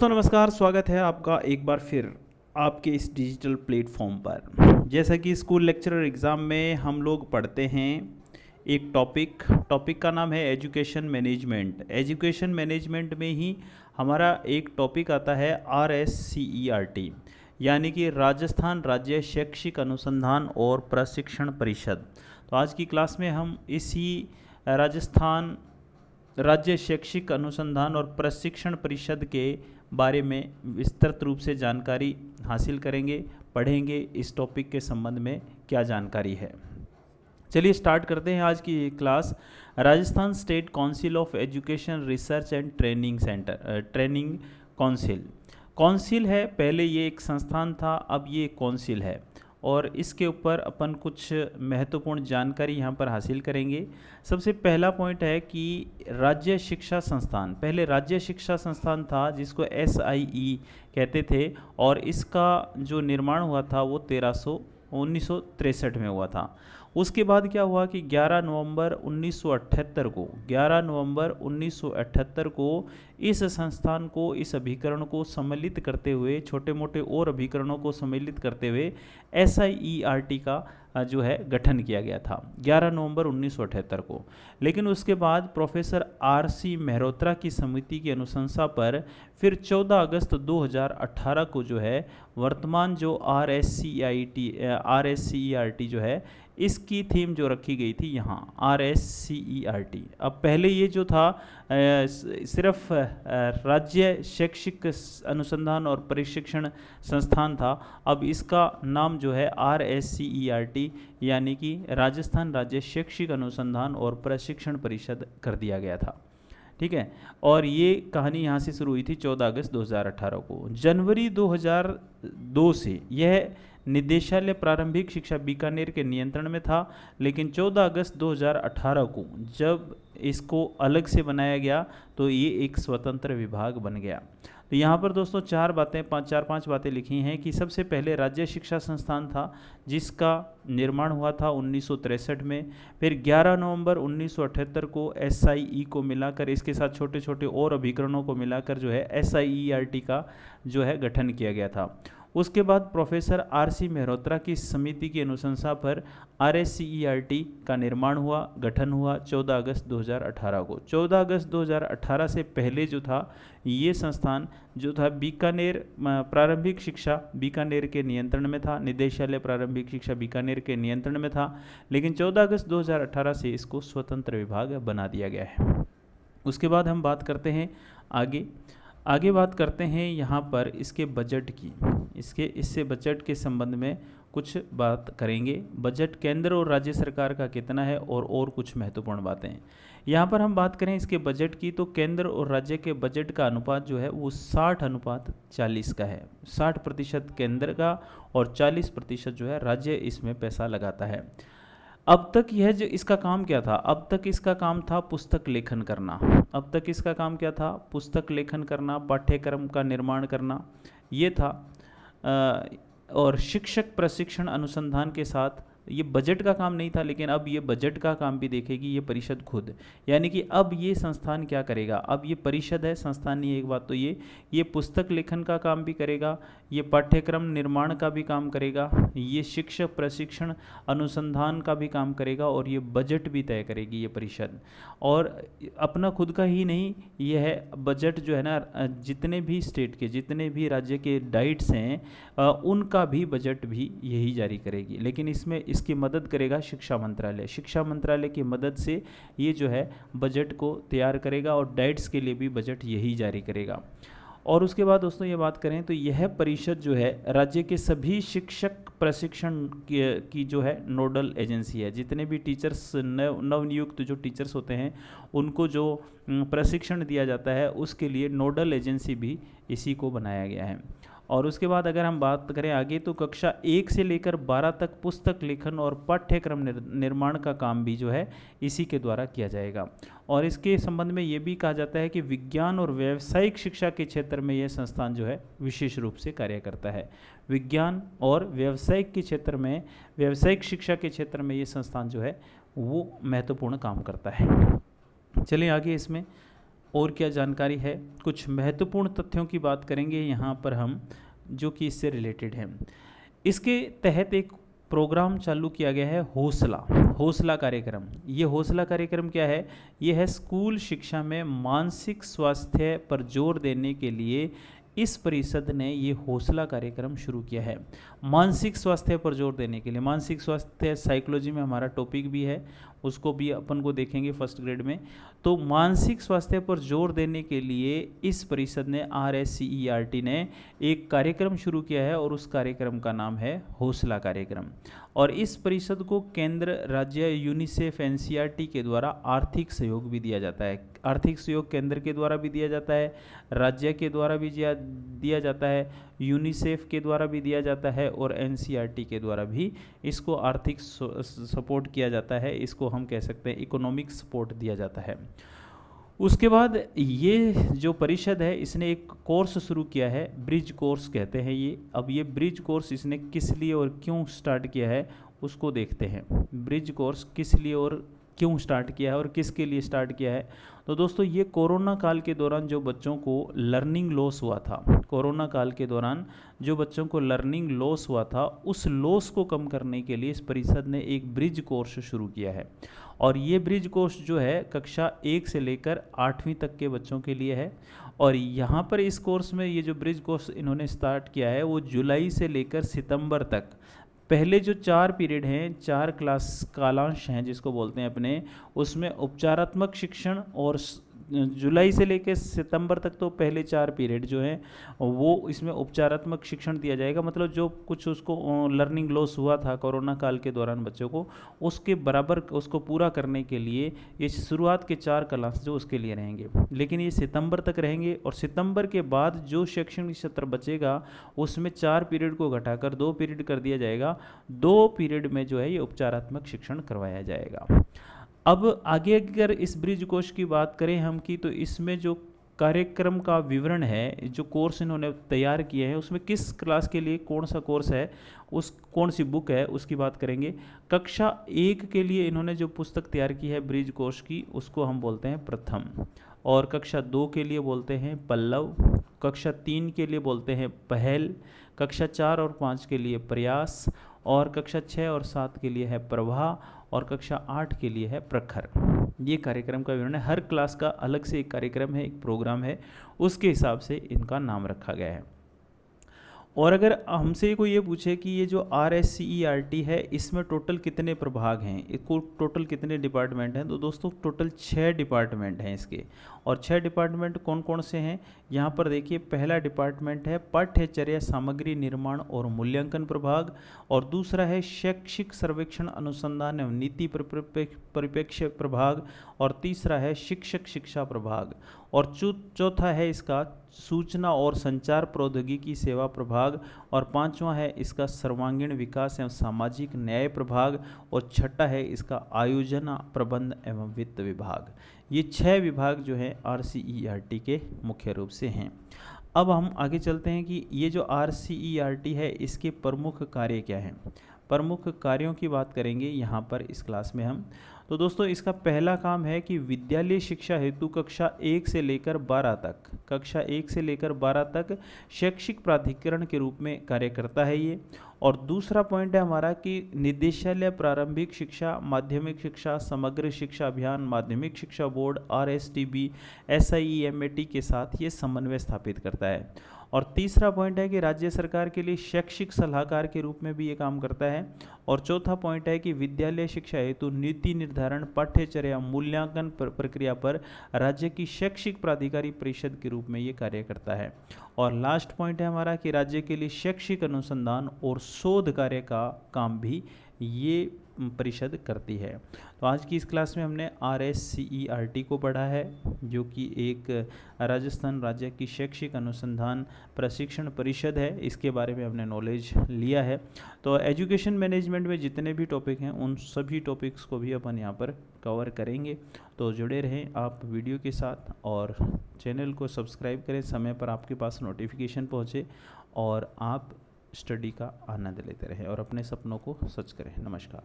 दोस्तों नमस्कार स्वागत है आपका एक बार फिर आपके इस डिजिटल प्लेटफॉर्म पर जैसा कि स्कूल लेक्चरर एग्ज़ाम में हम लोग पढ़ते हैं एक टॉपिक टॉपिक का नाम है एजुकेशन मैनेजमेंट एजुकेशन मैनेजमेंट में ही हमारा एक टॉपिक आता है R S C E R T यानी कि राजस्थान राज्य शैक्षिक अनुसंधान और प्रशिक्षण परिषद तो आज की क्लास में हम इसी राजस्थान राज्य शैक्षिक अनुसंधान और प्रशिक्षण परिषद के बारे में विस्तृत रूप से जानकारी हासिल करेंगे पढ़ेंगे इस टॉपिक के संबंध में क्या जानकारी है चलिए स्टार्ट करते हैं आज की class Rajasthan state council of education research and training centre training council council है पहले ये एक संस्थान था अब ये काउंसिल है और इसके ऊपर अपन कुछ महत्वपूर्ण जानकारी यहाँ पर हासिल करेंगे सबसे पहला पॉइंट है कि राज्य शिक्षा संस्थान पहले राज्य शिक्षा संस्थान था जिसको एस e कहते थे और इसका जो निर्माण हुआ था वो तेरह उन्नीस में हुआ था उसके बाद क्या हुआ कि 11 नवंबर 1978 को 11 नवंबर 1978 को इस संस्थान को इस अभिकरण को सम्मिलित करते हुए छोटे मोटे और अभिकरणों को सम्मिलित करते हुए एस e का जो है गठन किया गया था 11 नवंबर 1978 को लेकिन उसके बाद प्रोफेसर आर सी मेहरोत्रा की समिति की अनुशंसा पर फिर 14 अगस्त 2018 को जो है वर्तमान जो R S C I T R S C E R T जो है इसकी थीम जो रखी गई थी यहाँ R S C E R T अब पहले ये जो था सिर्फ राज्य शैक्षिक अनुसंधान और प्रशिक्षण संस्थान था अब इसका नाम जो है R S C E R T यानी कि राजस्थान राज्य शैक्षिक अनुसंधान और प्रशिक्षण परिषद कर दिया गया था ठीक है और ये कहानी यहाँ से शुरू हुई थी 14 अगस्त 2018 को जनवरी 2002 से यह निदेशालय प्रारंभिक शिक्षा बीकानेर के नियंत्रण में था लेकिन 14 अगस्त 2018 को जब इसको अलग से बनाया गया तो ये एक स्वतंत्र विभाग बन गया तो यहाँ पर दोस्तों चार बातें पाँच चार पांच बातें लिखी हैं कि सबसे पहले राज्य शिक्षा संस्थान था जिसका निर्माण हुआ था उन्नीस में फिर 11 नवंबर उन्नीस को एस को मिलाकर इसके साथ छोटे छोटे और अभिकरणों को मिलाकर जो है एस का जो है गठन किया गया था उसके बाद प्रोफेसर आर सी मेहरोत्रा की समिति की अनुशंसा पर R S C E R T का निर्माण हुआ गठन हुआ 14 अगस्त 2018 को 14 अगस्त 2018 से पहले जो था ये संस्थान जो था बीकानेर प्रारंभिक शिक्षा बीकानेर के नियंत्रण में था निदेशालय प्रारंभिक शिक्षा बीकानेर के नियंत्रण में था लेकिन 14 अगस्त 2018 से इसको स्वतंत्र विभाग बना दिया गया है उसके बाद हम बात करते हैं आगे आगे बात करते हैं यहाँ पर इसके बजट की इसके इससे बजट के संबंध में कुछ बात करेंगे बजट केंद्र और राज्य सरकार का कितना है और और कुछ महत्वपूर्ण बातें हैं यहाँ पर हम बात करें इसके बजट की तो केंद्र और राज्य के बजट का अनुपात जो है वो 60 अनुपात 40 का है 60 प्रतिशत केंद्र का और 40 प्रतिशत जो है राज्य इसमें पैसा लगाता है अब तक यह जो इसका काम क्या था अब तक इसका काम था पुस्तक लेखन करना अब तक इसका काम क्या था पुस्तक लेखन करना पाठ्यक्रम का निर्माण करना ये था और शिक्षक प्रशिक्षण अनुसंधान के साथ ये बजट का काम नहीं था लेकिन अब ये बजट का काम भी देखेगी ये परिषद खुद यानी कि अब ये संस्थान क्या करेगा अब ये परिषद है संस्थान नहीं एक बात तो ये ये पुस्तक लेखन का काम भी करेगा ये पाठ्यक्रम निर्माण का भी काम करेगा ये शिक्षक प्रशिक्षण अनुसंधान का भी काम करेगा और ये बजट भी तय करेगी ये परिषद और अपना खुद का ही नहीं ये है बजट जो है ना जितने भी स्टेट के जितने भी राज्य के डाइट्स हैं उनका भी बजट भी यही जारी करेगी लेकिन इसमें इसकी मदद करेगा शिक्षा मंत्रालय शिक्षा मंत्रालय की मदद से ये जो है बजट को तैयार करेगा और डाइट्स के लिए भी बजट यही जारी करेगा और उसके बाद दोस्तों ये बात करें तो यह परिषद जो है राज्य के सभी शिक्षक प्रशिक्षण की जो है नोडल एजेंसी है जितने भी टीचर्स नव नवनियुक्त जो टीचर्स होते हैं उनको जो प्रशिक्षण दिया जाता है उसके लिए नोडल एजेंसी भी इसी को बनाया गया है और उसके बाद अगर हम बात करें आगे तो कक्षा एक से लेकर बारह तक पुस्तक लेखन और पाठ्यक्रम निर्माण का काम भी जो है इसी के द्वारा किया जाएगा और इसके संबंध में ये भी कहा जाता है कि विज्ञान और व्यावसायिक शिक्षा के क्षेत्र में यह संस्थान जो है विशेष रूप से कार्य करता है विज्ञान और व्यावसायिक के क्षेत्र में व्यावसायिक शिक्षा के क्षेत्र में ये संस्थान जो है वो महत्वपूर्ण काम करता है चलिए आगे इसमें और क्या जानकारी है कुछ महत्वपूर्ण तथ्यों की बात करेंगे यहाँ पर हम जो कि इससे रिलेटेड है इसके तहत एक प्रोग्राम चालू किया गया है हौसला हौसला कार्यक्रम ये हौसला कार्यक्रम क्या है ये है स्कूल शिक्षा में मानसिक स्वास्थ्य पर जोर देने के लिए इस परिषद ने ये हौसला कार्यक्रम शुरू किया है मानसिक स्वास्थ्य पर जोर देने के लिए मानसिक स्वास्थ्य साइकोलॉजी में हमारा टॉपिक भी है उसको भी अपन को देखेंगे फर्स्ट ग्रेड में तो मानसिक स्वास्थ्य पर जोर देने के लिए इस परिषद ने R S C E R T ने एक कार्यक्रम शुरू किया है और उस कार्यक्रम का नाम है हौसला कार्यक्रम और इस परिषद को केंद्र राज्य UNICEF N C R T के द्वारा आर्थिक सहयोग भी दिया जाता है आर्थिक सहयोग केंद्र के द्वारा भी दिया जाता है राज्य के द्वारा भी दिया जाता है यूनिसेफ के द्वारा भी दिया जाता है और एन के द्वारा भी इसको आर्थिक सपोर्ट किया जाता है इसको हम कह सकते हैं इकोनॉमिक सपोर्ट दिया जाता है उसके बाद ये जो परिषद है इसने एक कोर्स शुरू किया है ब्रिज कोर्स कहते हैं ये अब ये ब्रिज कोर्स इसने किस लिए और क्यों स्टार्ट किया है उसको देखते हैं ब्रिज कोर्स किस लिए और क्यों स्टार्ट किया है और किसके लिए स्टार्ट किया है तो दोस्तों ये कोरोना काल के दौरान जो बच्चों को लर्निंग लॉस हुआ था कोरोना काल के दौरान जो बच्चों को लर्निंग लॉस हुआ था उस लॉस को कम करने के लिए इस परिषद ने एक ब्रिज कोर्स शुरू किया है और ये ब्रिज कोर्स जो है कक्षा एक से लेकर आठवीं तक के बच्चों के लिए है और यहाँ पर इस कोर्स में ये जो ब्रिज कोर्स इन्होंने स्टार्ट किया है वो जुलाई से लेकर सितंबर तक पहले जो चार पीरियड हैं चार क्लास कालांश हैं जिसको बोलते हैं अपने उसमें उपचारात्मक शिक्षण और जुलाई से लेकर सितंबर तक तो पहले चार पीरियड जो हैं वो इसमें उपचारात्मक शिक्षण दिया जाएगा मतलब जो कुछ उसको लर्निंग लॉस हुआ था कोरोना काल के दौरान बच्चों को उसके बराबर उसको पूरा करने के लिए ये शुरुआत के चार क्लास जो उसके लिए रहेंगे लेकिन ये सितंबर तक रहेंगे और सितंबर के बाद जो शैक्षणिक सत्र बचेगा उसमें चार पीरियड को घटाकर दो पीरियड कर दिया जाएगा दो पीरियड में जो है ये उपचारात्मक शिक्षण करवाया जाएगा अब आगे अगर इस ब्रिज कोश की बात करें हम की तो इसमें जो कार्यक्रम का विवरण है जो कोर्स इन्होंने तैयार किए हैं उसमें किस क्लास के लिए कौन सा कोर्स है उस कौन सी बुक है उसकी बात करेंगे कक्षा एक के लिए इन्होंने जो पुस्तक तैयार की है ब्रिज कोर्स की उसको हम बोलते हैं प्रथम और कक्षा दो के लिए बोलते हैं पल्लव कक्षा तीन के लिए बोलते हैं पहल कक्षा चार और पाँच के लिए प्रयास और कक्षा छः और सात के लिए है प्रवाह और कक्षा आठ के लिए है प्रखर ये कार्यक्रम का विवरण है हर क्लास का अलग से एक कार्यक्रम है एक प्रोग्राम है उसके हिसाब से इनका नाम रखा गया है और अगर हमसे कोई ये पूछे कि ये जो R S C E R T है इसमें टोटल कितने प्रभाग हैं इसको टोटल कितने डिपार्टमेंट हैं तो दोस्तों टोटल छः डिपार्टमेंट हैं इसके और छह डिपार्टमेंट कौन कौन से हैं यहाँ पर देखिए पहला डिपार्टमेंट है पाठ्यचर्या सामग्री निर्माण और मूल्यांकन प्रभाग और दूसरा है शैक्षिक सर्वेक्षण अनुसंधान एवं नीति परिप्रेक्ष्य प्रभाग और तीसरा है शिक्षक शिक्षा प्रभाग और चौथा है इसका सूचना और संचार प्रौद्योगिकी सेवा प्रभाग और पांचवा है इसका सर्वांगीण विकास एवं सामाजिक न्याय प्रभाग और छठा है इसका आयोजना प्रबंध एवं वित्त विभाग ये छः विभाग जो है R C E R T के मुख्य रूप से हैं अब हम आगे चलते हैं कि ये जो R C E R T है इसके प्रमुख कार्य क्या हैं प्रमुख कार्यों की बात करेंगे यहाँ पर इस क्लास में हम तो दोस्तों इसका पहला काम है कि विद्यालय शिक्षा हेतु कक्षा एक से लेकर बारह तक कक्षा एक से लेकर बारह तक शैक्षिक प्राधिकरण के रूप में कार्य करता है ये और दूसरा पॉइंट है हमारा कि निदेशालय प्रारंभिक शिक्षा माध्यमिक शिक्षा समग्र शिक्षा अभियान माध्यमिक शिक्षा board R S T B S I E M A T के साथ ये समन्वय स्थापित करता है और तीसरा पॉइंट है कि राज्य सरकार के लिए शैक्षिक सलाहकार के रूप में भी ये काम करता है और चौथा पॉइंट है कि विद्यालय शिक्षा हेतु नीति निर्धारण पाठ्यचर्या मूल्यांकन प्रक्रिया पर राज्य की शैक्षिक प्राधिकारी परिषद के रूप में ये कार्य करता है और लास्ट पॉइंट है हमारा कि राज्य के लिए शैक्षिक अनुसंधान और शोध कार्य का काम भी ये परिषद करती है तो आज की इस क्लास में हमने R S C E R T को पढ़ा है जो कि एक राजस्थान राज्य की शैक्षिक अनुसंधान प्रशिक्षण परिषद है इसके बारे में हमने नॉलेज लिया है तो एजुकेशन मैनेजमेंट में जितने भी टॉपिक हैं उन सभी टॉपिक्स को भी अपन यहाँ पर कवर करेंगे तो जुड़े रहें आप वीडियो के साथ और चैनल को सब्सक्राइब करें समय पर आपके पास नोटिफिकेशन पहुँचे और आप स्टडी का आनंद लेते रहें और अपने सपनों को सच करें नमस्कार